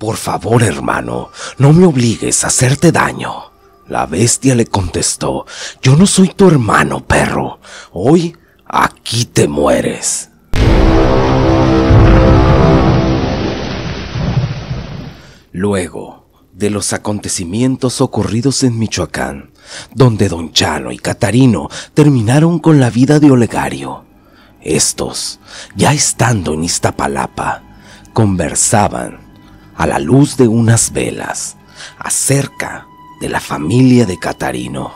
Por favor, hermano, no me obligues a hacerte daño. La bestia le contestó, yo no soy tu hermano, perro. Hoy aquí te mueres. Luego, de los acontecimientos ocurridos en Michoacán, donde Don Chano y Catarino terminaron con la vida de Olegario, estos, ya estando en Iztapalapa, conversaban a la luz de unas velas acerca de la familia de Catarino.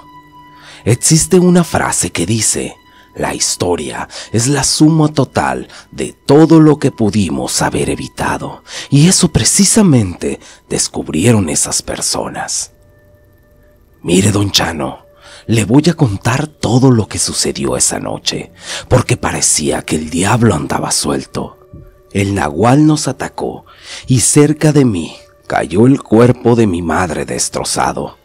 Existe una frase que dice, la historia es la suma total de todo lo que pudimos haber evitado, y eso precisamente descubrieron esas personas. Mire, don Chano, le voy a contar todo lo que sucedió esa noche, porque parecía que el diablo andaba suelto el nahual nos atacó y cerca de mí cayó el cuerpo de mi madre destrozado.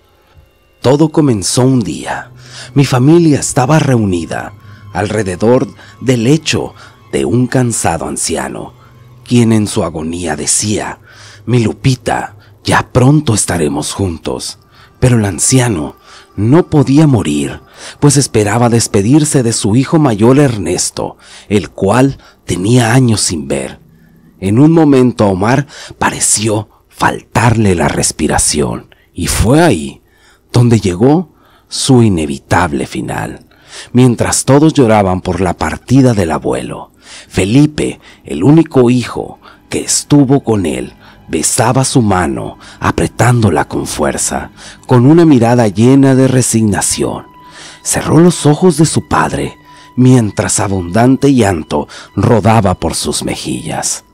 Todo comenzó un día. Mi familia estaba reunida alrededor del lecho de un cansado anciano, quien en su agonía decía, Mi Lupita, ya pronto estaremos juntos. Pero el anciano no podía morir, pues esperaba despedirse de su hijo mayor Ernesto, el cual tenía años sin ver. En un momento a Omar pareció faltarle la respiración, y fue ahí donde llegó su inevitable final. Mientras todos lloraban por la partida del abuelo, Felipe, el único hijo que estuvo con él Besaba su mano, apretándola con fuerza, con una mirada llena de resignación. Cerró los ojos de su padre, mientras abundante llanto rodaba por sus mejillas.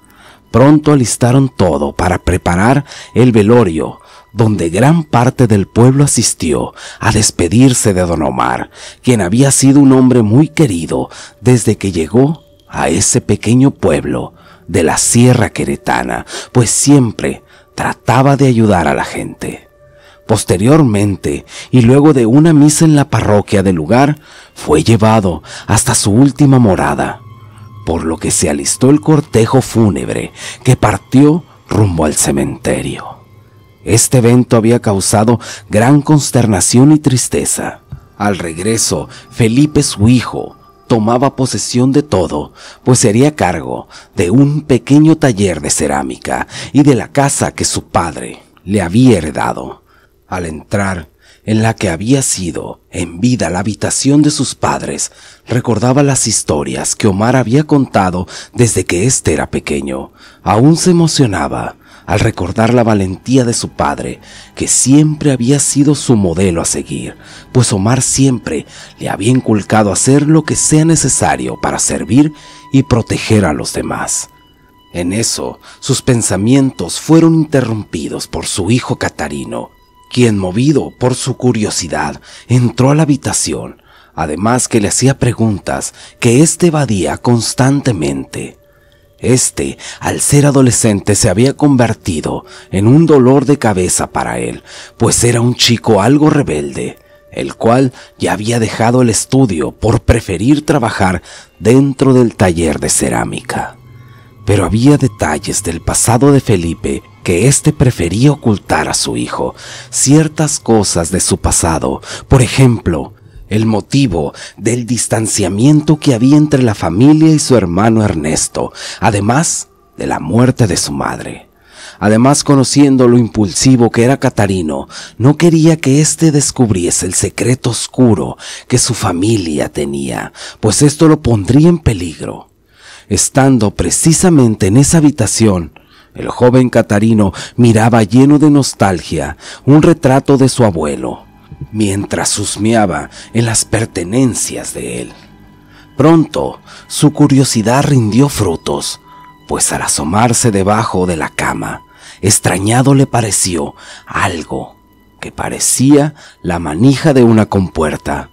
Pronto alistaron todo para preparar el velorio, donde gran parte del pueblo asistió a despedirse de don Omar, quien había sido un hombre muy querido desde que llegó a ese pequeño pueblo de la Sierra Queretana, pues siempre trataba de ayudar a la gente. Posteriormente, y luego de una misa en la parroquia del lugar, fue llevado hasta su última morada, por lo que se alistó el cortejo fúnebre que partió rumbo al cementerio. Este evento había causado gran consternación y tristeza. Al regreso, Felipe su hijo tomaba posesión de todo, pues sería cargo de un pequeño taller de cerámica y de la casa que su padre le había heredado. Al entrar en la que había sido en vida la habitación de sus padres, recordaba las historias que Omar había contado desde que éste era pequeño. Aún se emocionaba al recordar la valentía de su padre, que siempre había sido su modelo a seguir, pues Omar siempre le había inculcado hacer lo que sea necesario para servir y proteger a los demás. En eso, sus pensamientos fueron interrumpidos por su hijo Catarino, quien, movido por su curiosidad, entró a la habitación, además que le hacía preguntas que éste evadía constantemente. Este, al ser adolescente, se había convertido en un dolor de cabeza para él, pues era un chico algo rebelde, el cual ya había dejado el estudio por preferir trabajar dentro del taller de cerámica. Pero había detalles del pasado de Felipe que éste prefería ocultar a su hijo, ciertas cosas de su pasado, por ejemplo, el motivo del distanciamiento que había entre la familia y su hermano Ernesto, además de la muerte de su madre. Además, conociendo lo impulsivo que era Catarino, no quería que éste descubriese el secreto oscuro que su familia tenía, pues esto lo pondría en peligro. Estando precisamente en esa habitación, el joven Catarino miraba lleno de nostalgia un retrato de su abuelo, mientras husmeaba en las pertenencias de él. Pronto su curiosidad rindió frutos, pues al asomarse debajo de la cama, extrañado le pareció algo que parecía la manija de una compuerta.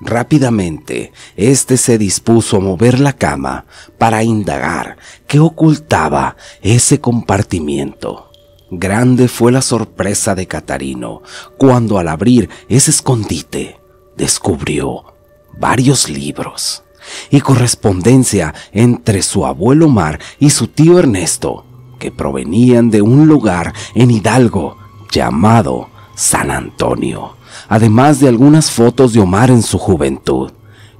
Rápidamente, éste se dispuso a mover la cama para indagar qué ocultaba ese compartimiento. Grande fue la sorpresa de Catarino cuando al abrir ese escondite descubrió varios libros y correspondencia entre su abuelo Omar y su tío Ernesto, que provenían de un lugar en Hidalgo llamado San Antonio, además de algunas fotos de Omar en su juventud.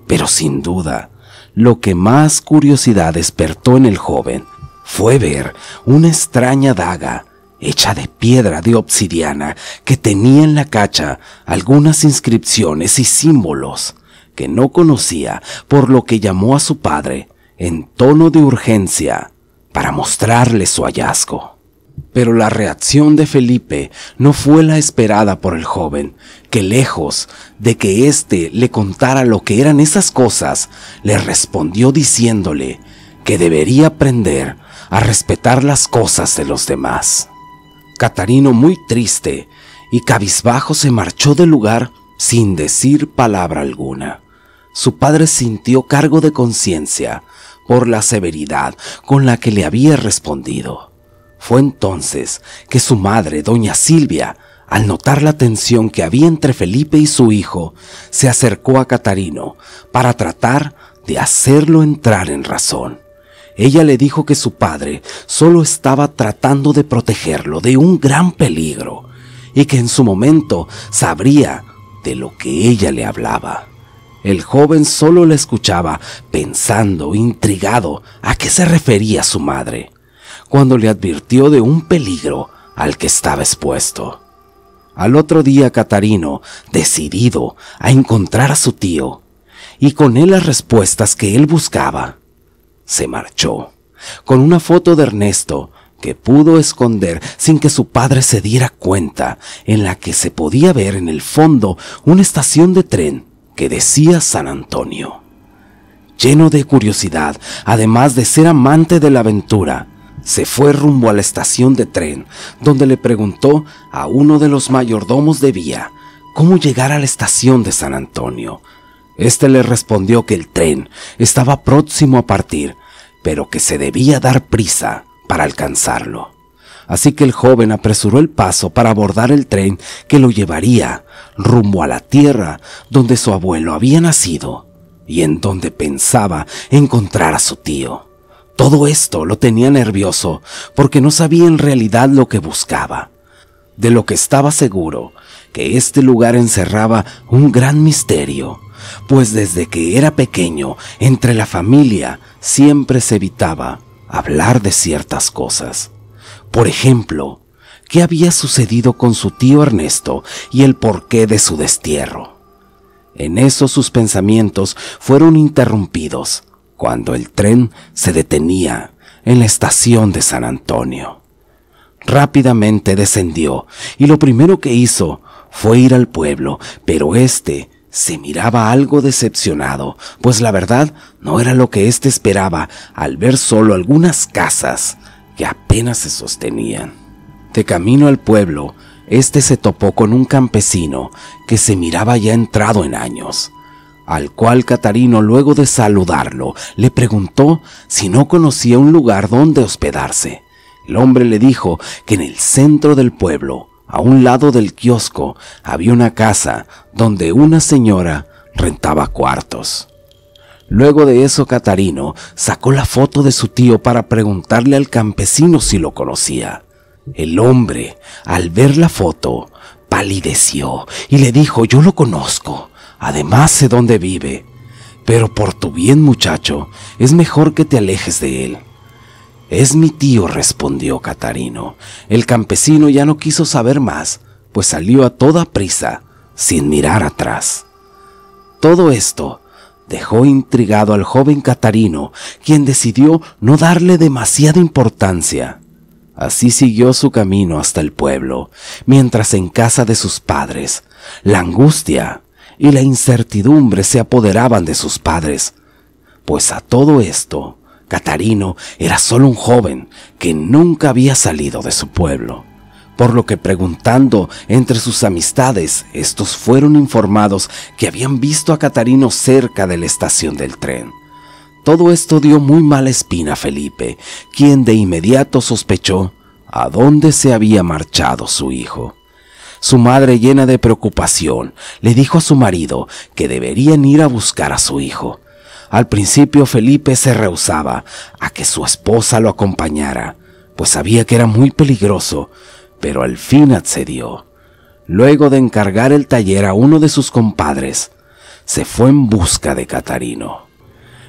Pero sin duda, lo que más curiosidad despertó en el joven fue ver una extraña daga hecha de piedra de obsidiana, que tenía en la cacha algunas inscripciones y símbolos que no conocía, por lo que llamó a su padre en tono de urgencia para mostrarle su hallazgo. Pero la reacción de Felipe no fue la esperada por el joven, que lejos de que éste le contara lo que eran esas cosas, le respondió diciéndole que debería aprender a respetar las cosas de los demás. Catarino muy triste y cabizbajo se marchó del lugar sin decir palabra alguna. Su padre sintió cargo de conciencia por la severidad con la que le había respondido. Fue entonces que su madre, doña Silvia, al notar la tensión que había entre Felipe y su hijo, se acercó a Catarino para tratar de hacerlo entrar en razón. Ella le dijo que su padre solo estaba tratando de protegerlo de un gran peligro y que en su momento sabría de lo que ella le hablaba. El joven solo la escuchaba, pensando, intrigado, a qué se refería su madre, cuando le advirtió de un peligro al que estaba expuesto. Al otro día Catarino, decidido a encontrar a su tío, y con él las respuestas que él buscaba, se marchó, con una foto de Ernesto que pudo esconder sin que su padre se diera cuenta, en la que se podía ver en el fondo una estación de tren que decía San Antonio. Lleno de curiosidad, además de ser amante de la aventura, se fue rumbo a la estación de tren, donde le preguntó a uno de los mayordomos de vía cómo llegar a la estación de San Antonio, este le respondió que el tren estaba próximo a partir, pero que se debía dar prisa para alcanzarlo. Así que el joven apresuró el paso para abordar el tren que lo llevaría rumbo a la tierra donde su abuelo había nacido y en donde pensaba encontrar a su tío. Todo esto lo tenía nervioso porque no sabía en realidad lo que buscaba. De lo que estaba seguro, que este lugar encerraba un gran misterio pues desde que era pequeño, entre la familia siempre se evitaba hablar de ciertas cosas. Por ejemplo, qué había sucedido con su tío Ernesto y el porqué de su destierro. En eso sus pensamientos fueron interrumpidos cuando el tren se detenía en la estación de San Antonio. Rápidamente descendió y lo primero que hizo fue ir al pueblo, pero este se miraba algo decepcionado, pues la verdad no era lo que éste esperaba al ver solo algunas casas que apenas se sostenían. De camino al pueblo, éste se topó con un campesino que se miraba ya entrado en años, al cual Catarino luego de saludarlo le preguntó si no conocía un lugar donde hospedarse. El hombre le dijo que en el centro del pueblo a un lado del kiosco había una casa donde una señora rentaba cuartos. Luego de eso, Catarino sacó la foto de su tío para preguntarle al campesino si lo conocía. El hombre, al ver la foto, palideció y le dijo, yo lo conozco, además sé dónde vive, pero por tu bien muchacho, es mejor que te alejes de él. Es mi tío, respondió Catarino. El campesino ya no quiso saber más, pues salió a toda prisa, sin mirar atrás. Todo esto dejó intrigado al joven Catarino, quien decidió no darle demasiada importancia. Así siguió su camino hasta el pueblo, mientras en casa de sus padres, la angustia y la incertidumbre se apoderaban de sus padres, pues a todo esto Catarino era solo un joven que nunca había salido de su pueblo, por lo que preguntando entre sus amistades, estos fueron informados que habían visto a Catarino cerca de la estación del tren. Todo esto dio muy mala espina a Felipe, quien de inmediato sospechó a dónde se había marchado su hijo. Su madre, llena de preocupación, le dijo a su marido que deberían ir a buscar a su hijo, al principio Felipe se rehusaba a que su esposa lo acompañara, pues sabía que era muy peligroso, pero al fin accedió. Luego de encargar el taller a uno de sus compadres, se fue en busca de Catarino.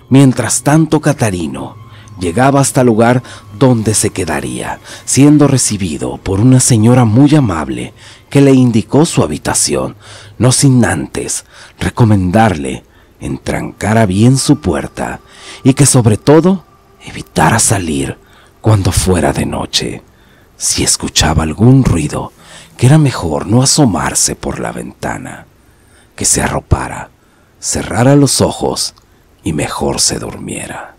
Mientras tanto, Catarino llegaba hasta el lugar donde se quedaría, siendo recibido por una señora muy amable que le indicó su habitación, no sin antes recomendarle entrancara bien su puerta y que sobre todo evitara salir cuando fuera de noche. Si escuchaba algún ruido, que era mejor no asomarse por la ventana, que se arropara, cerrara los ojos y mejor se durmiera.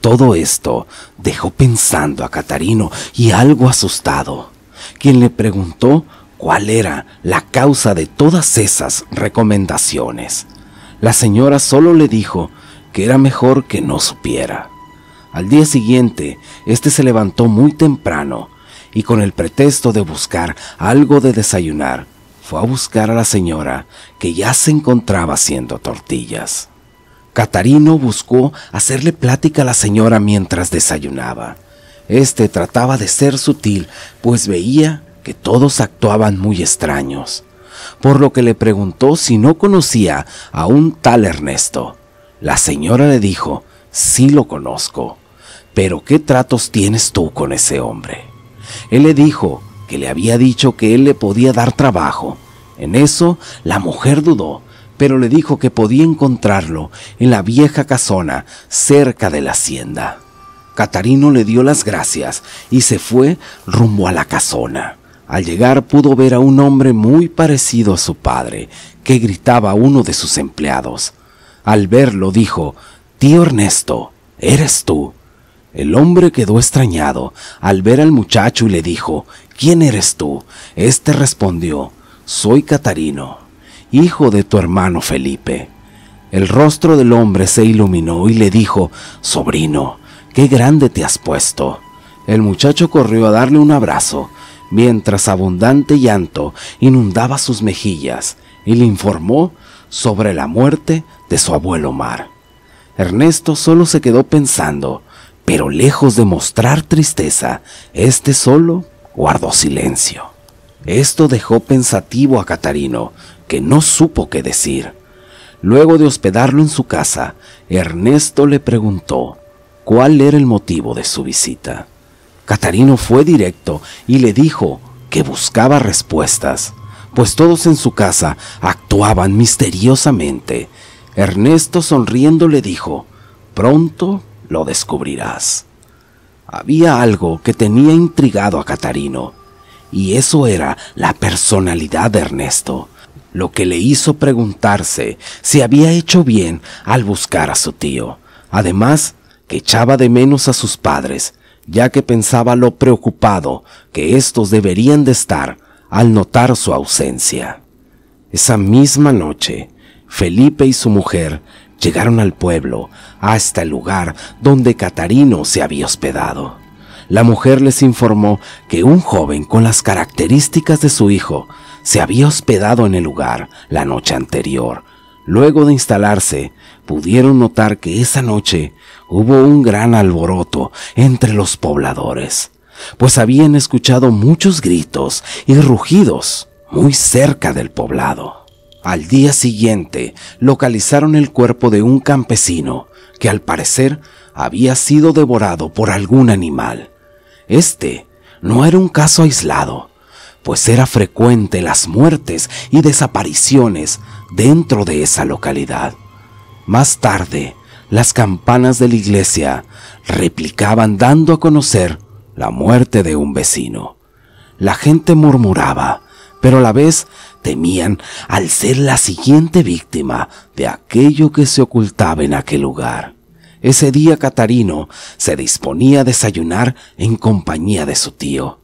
Todo esto dejó pensando a Catarino y algo asustado, quien le preguntó cuál era la causa de todas esas recomendaciones. La señora solo le dijo que era mejor que no supiera. Al día siguiente, este se levantó muy temprano y con el pretexto de buscar algo de desayunar, fue a buscar a la señora que ya se encontraba haciendo tortillas. Catarino buscó hacerle plática a la señora mientras desayunaba. Este trataba de ser sutil, pues veía que todos actuaban muy extraños por lo que le preguntó si no conocía a un tal Ernesto. La señora le dijo, sí lo conozco, pero ¿qué tratos tienes tú con ese hombre? Él le dijo que le había dicho que él le podía dar trabajo. En eso, la mujer dudó, pero le dijo que podía encontrarlo en la vieja casona cerca de la hacienda. Catarino le dio las gracias y se fue rumbo a la casona. Al llegar pudo ver a un hombre muy parecido a su padre, que gritaba a uno de sus empleados. Al verlo dijo, Tío Ernesto, ¿eres tú? El hombre quedó extrañado al ver al muchacho y le dijo, ¿quién eres tú? Este respondió, soy Catarino, hijo de tu hermano Felipe. El rostro del hombre se iluminó y le dijo, Sobrino, qué grande te has puesto. El muchacho corrió a darle un abrazo, mientras abundante llanto inundaba sus mejillas y le informó sobre la muerte de su abuelo Mar. Ernesto solo se quedó pensando, pero lejos de mostrar tristeza, este solo guardó silencio. Esto dejó pensativo a Catarino, que no supo qué decir. Luego de hospedarlo en su casa, Ernesto le preguntó cuál era el motivo de su visita. Catarino fue directo y le dijo que buscaba respuestas, pues todos en su casa actuaban misteriosamente. Ernesto sonriendo le dijo, pronto lo descubrirás. Había algo que tenía intrigado a Catarino, y eso era la personalidad de Ernesto, lo que le hizo preguntarse si había hecho bien al buscar a su tío, además que echaba de menos a sus padres ya que pensaba lo preocupado que estos deberían de estar al notar su ausencia. Esa misma noche, Felipe y su mujer llegaron al pueblo, hasta el lugar donde Catarino se había hospedado. La mujer les informó que un joven con las características de su hijo se había hospedado en el lugar la noche anterior. Luego de instalarse, pudieron notar que esa noche hubo un gran alboroto entre los pobladores, pues habían escuchado muchos gritos y rugidos muy cerca del poblado. Al día siguiente localizaron el cuerpo de un campesino que al parecer había sido devorado por algún animal. Este no era un caso aislado, pues era frecuente las muertes y desapariciones dentro de esa localidad. Más tarde, las campanas de la iglesia replicaban dando a conocer la muerte de un vecino. La gente murmuraba, pero a la vez temían al ser la siguiente víctima de aquello que se ocultaba en aquel lugar. Ese día Catarino se disponía a desayunar en compañía de su tío.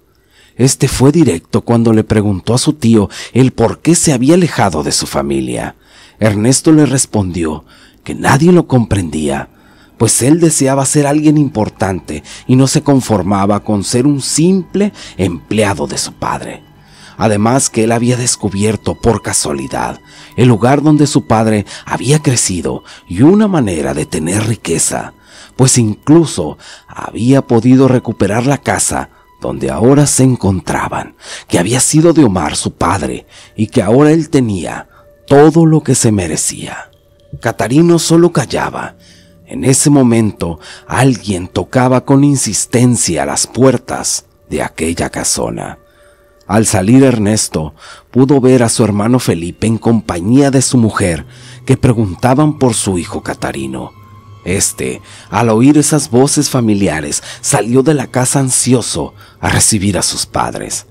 Este fue directo cuando le preguntó a su tío el por qué se había alejado de su familia. Ernesto le respondió que nadie lo comprendía, pues él deseaba ser alguien importante y no se conformaba con ser un simple empleado de su padre. Además que él había descubierto por casualidad el lugar donde su padre había crecido y una manera de tener riqueza, pues incluso había podido recuperar la casa donde ahora se encontraban, que había sido de Omar su padre y que ahora él tenía todo lo que se merecía. Catarino solo callaba. En ese momento alguien tocaba con insistencia las puertas de aquella casona. Al salir Ernesto pudo ver a su hermano Felipe en compañía de su mujer, que preguntaban por su hijo Catarino. Este, al oír esas voces familiares, salió de la casa ansioso a recibir a sus padres.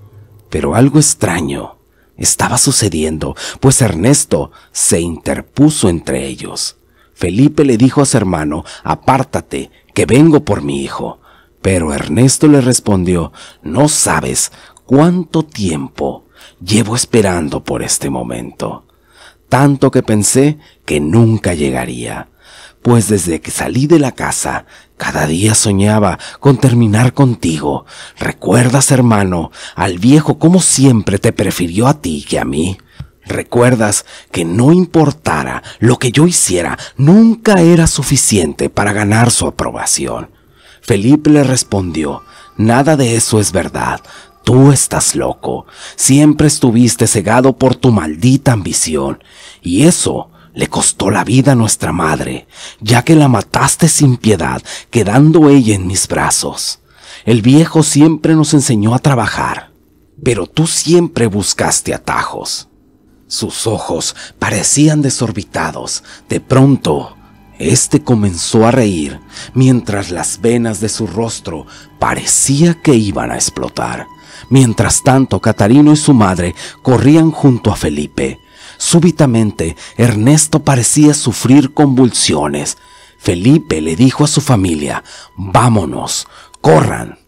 Pero algo extraño estaba sucediendo, pues Ernesto se interpuso entre ellos. Felipe le dijo a su hermano, apártate, que vengo por mi hijo. Pero Ernesto le respondió, no sabes cuánto tiempo llevo esperando por este momento, tanto que pensé que nunca llegaría pues desde que salí de la casa, cada día soñaba con terminar contigo. ¿Recuerdas, hermano, al viejo como siempre te prefirió a ti que a mí? ¿Recuerdas que no importara lo que yo hiciera, nunca era suficiente para ganar su aprobación? Felipe le respondió, nada de eso es verdad. Tú estás loco. Siempre estuviste cegado por tu maldita ambición. Y eso le costó la vida a nuestra madre, ya que la mataste sin piedad, quedando ella en mis brazos. El viejo siempre nos enseñó a trabajar, pero tú siempre buscaste atajos. Sus ojos parecían desorbitados. De pronto, este comenzó a reír, mientras las venas de su rostro parecía que iban a explotar. Mientras tanto, Catarino y su madre corrían junto a Felipe, Súbitamente, Ernesto parecía sufrir convulsiones. Felipe le dijo a su familia, vámonos, corran.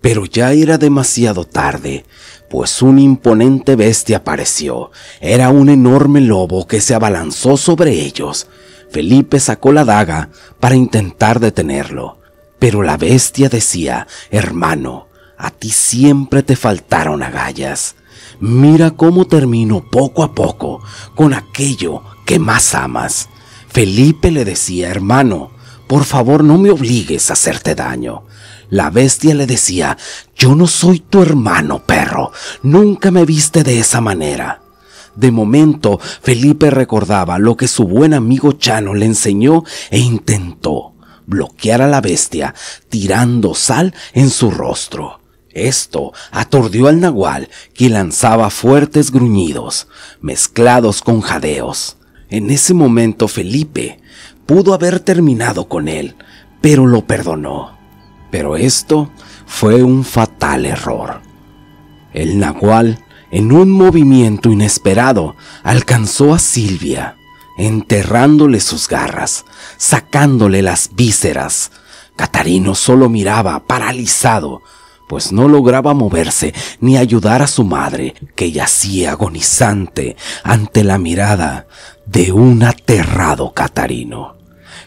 Pero ya era demasiado tarde, pues un imponente bestia apareció. Era un enorme lobo que se abalanzó sobre ellos. Felipe sacó la daga para intentar detenerlo. Pero la bestia decía, hermano, a ti siempre te faltaron agallas. Mira cómo termino poco a poco con aquello que más amas. Felipe le decía, hermano, por favor no me obligues a hacerte daño. La bestia le decía, yo no soy tu hermano, perro, nunca me viste de esa manera. De momento, Felipe recordaba lo que su buen amigo Chano le enseñó e intentó bloquear a la bestia tirando sal en su rostro. Esto atordió al nahual, que lanzaba fuertes gruñidos, mezclados con jadeos. En ese momento Felipe pudo haber terminado con él, pero lo perdonó. Pero esto fue un fatal error. El nahual, en un movimiento inesperado, alcanzó a Silvia, enterrándole sus garras, sacándole las vísceras. Catarino solo miraba, paralizado, pues no lograba moverse ni ayudar a su madre, que yacía agonizante ante la mirada de un aterrado catarino.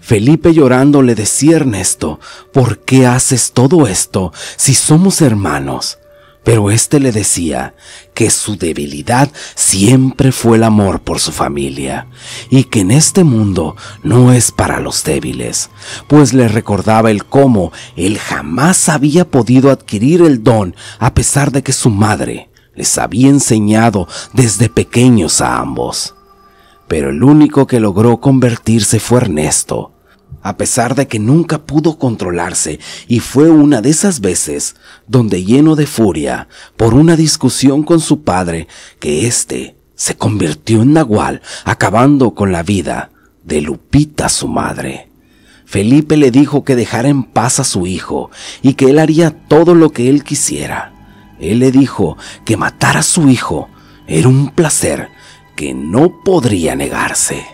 Felipe llorando le decía Ernesto, ¿por qué haces todo esto si somos hermanos? pero éste le decía que su debilidad siempre fue el amor por su familia y que en este mundo no es para los débiles, pues le recordaba el cómo él jamás había podido adquirir el don a pesar de que su madre les había enseñado desde pequeños a ambos. Pero el único que logró convertirse fue Ernesto, a pesar de que nunca pudo controlarse y fue una de esas veces donde lleno de furia por una discusión con su padre que éste se convirtió en Nahual, acabando con la vida de Lupita su madre. Felipe le dijo que dejara en paz a su hijo y que él haría todo lo que él quisiera. Él le dijo que matar a su hijo era un placer que no podría negarse.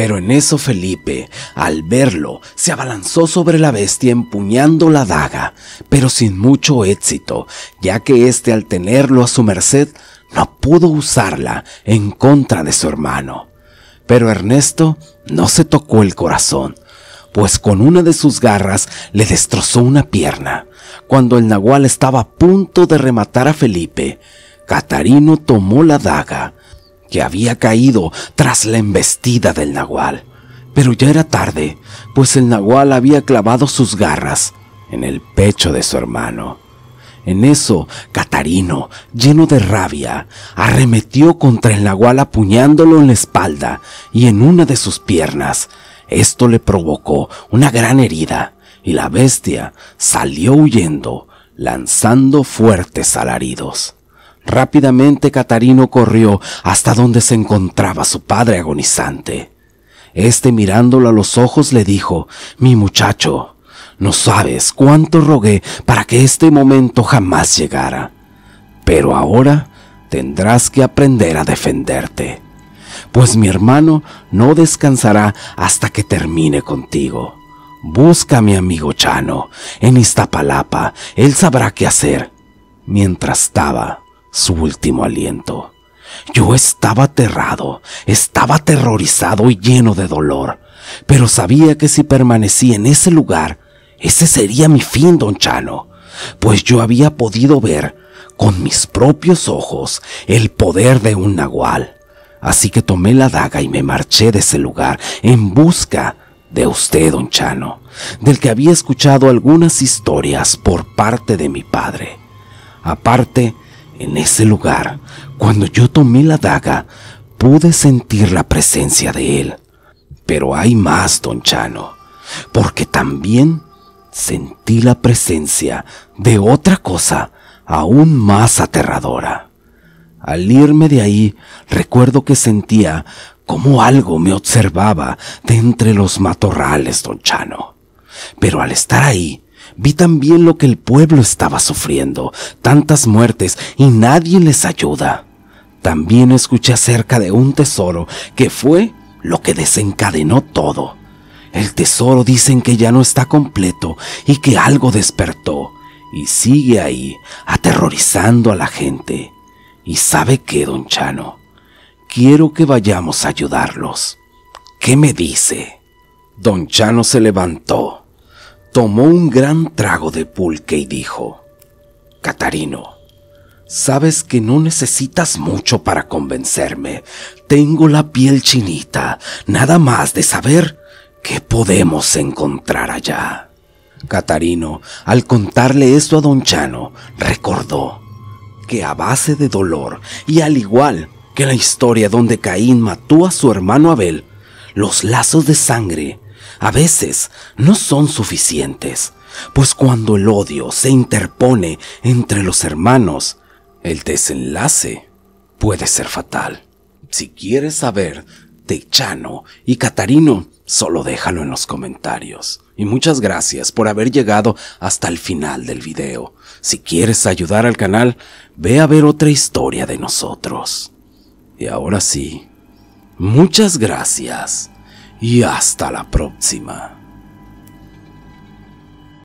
Pero en eso Felipe, al verlo, se abalanzó sobre la bestia empuñando la daga, pero sin mucho éxito, ya que éste al tenerlo a su merced no pudo usarla en contra de su hermano. Pero Ernesto no se tocó el corazón, pues con una de sus garras le destrozó una pierna. Cuando el nahual estaba a punto de rematar a Felipe, Catarino tomó la daga, que había caído tras la embestida del nahual. Pero ya era tarde, pues el nahual había clavado sus garras en el pecho de su hermano. En eso, Catarino, lleno de rabia, arremetió contra el nahual apuñándolo en la espalda y en una de sus piernas. Esto le provocó una gran herida y la bestia salió huyendo, lanzando fuertes alaridos. Rápidamente Catarino corrió hasta donde se encontraba su padre agonizante. Este mirándolo a los ojos le dijo, Mi muchacho, no sabes cuánto rogué para que este momento jamás llegara, pero ahora tendrás que aprender a defenderte, pues mi hermano no descansará hasta que termine contigo. Busca a mi amigo Chano en Iztapalapa, él sabrá qué hacer. Mientras estaba su último aliento. Yo estaba aterrado, estaba aterrorizado y lleno de dolor, pero sabía que si permanecía en ese lugar, ese sería mi fin, don Chano, pues yo había podido ver con mis propios ojos el poder de un nahual. Así que tomé la daga y me marché de ese lugar en busca de usted, don Chano, del que había escuchado algunas historias por parte de mi padre. Aparte, en ese lugar, cuando yo tomé la daga, pude sentir la presencia de él. Pero hay más, don Chano, porque también sentí la presencia de otra cosa aún más aterradora. Al irme de ahí, recuerdo que sentía como algo me observaba de entre los matorrales, don Chano. Pero al estar ahí, Vi también lo que el pueblo estaba sufriendo, tantas muertes y nadie les ayuda. También escuché acerca de un tesoro que fue lo que desencadenó todo. El tesoro dicen que ya no está completo y que algo despertó y sigue ahí aterrorizando a la gente. ¿Y sabe qué, don Chano? Quiero que vayamos a ayudarlos. ¿Qué me dice? Don Chano se levantó tomó un gran trago de pulque y dijo, Catarino, sabes que no necesitas mucho para convencerme. Tengo la piel chinita, nada más de saber qué podemos encontrar allá. Catarino, al contarle esto a don Chano, recordó que a base de dolor, y al igual que la historia donde Caín mató a su hermano Abel, los lazos de sangre a veces no son suficientes, pues cuando el odio se interpone entre los hermanos, el desenlace puede ser fatal. Si quieres saber de Chano y Catarino, solo déjalo en los comentarios. Y muchas gracias por haber llegado hasta el final del video. Si quieres ayudar al canal, ve a ver otra historia de nosotros. Y ahora sí, muchas gracias y hasta la próxima.